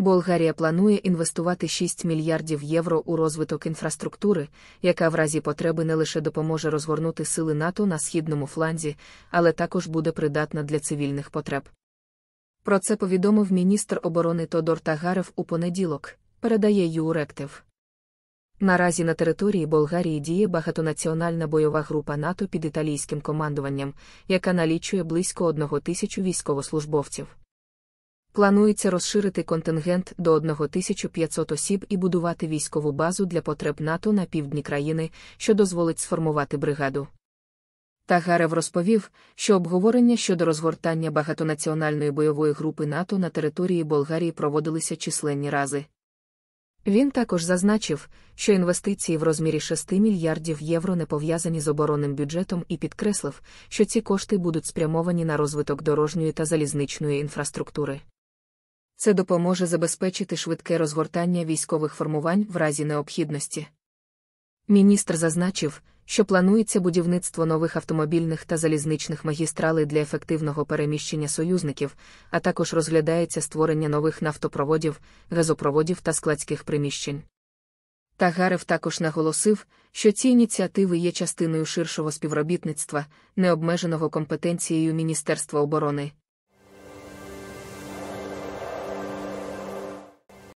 Болгарія планує інвестувати 6 мільярдів євро у розвиток інфраструктури, яка в разі потреби не лише допоможе розгорнути сили НАТО на східному фланзі, але також буде придатна для цивільних потреб. Про це повідомив міністр оборони Тодор Тагарев у понеділок, передає ЮРЕКТИВ. Наразі на території Болгарії діє багатонаціональна бойова група НАТО під італійським командуванням, яка налічує близько одного тисячу військовослужбовців. Планується розширити контингент до 1500 осіб і будувати військову базу для потреб НАТО на півдні країни, що дозволить сформувати бригаду. Тагарев розповів, що обговорення щодо розгортання багатонаціональної бойової групи НАТО на території Болгарії проводилися численні рази. Він також зазначив, що інвестиції в розмірі 6 мільярдів євро не пов'язані з оборонним бюджетом, і підкреслив, що ці кошти будуть спрямовані на розвиток дорожньої та залізничної інфраструктури. Це допоможе забезпечити швидке розгортання військових формувань в разі необхідності. Міністр зазначив, що планується будівництво нових автомобільних та залізничних магістралей для ефективного переміщення союзників, а також розглядається створення нових нафтопроводів, газопроводів та складських приміщень. Тагарев також наголосив, що ці ініціативи є частиною ширшого співробітництва, необмеженого компетенцією Міністерства оборони.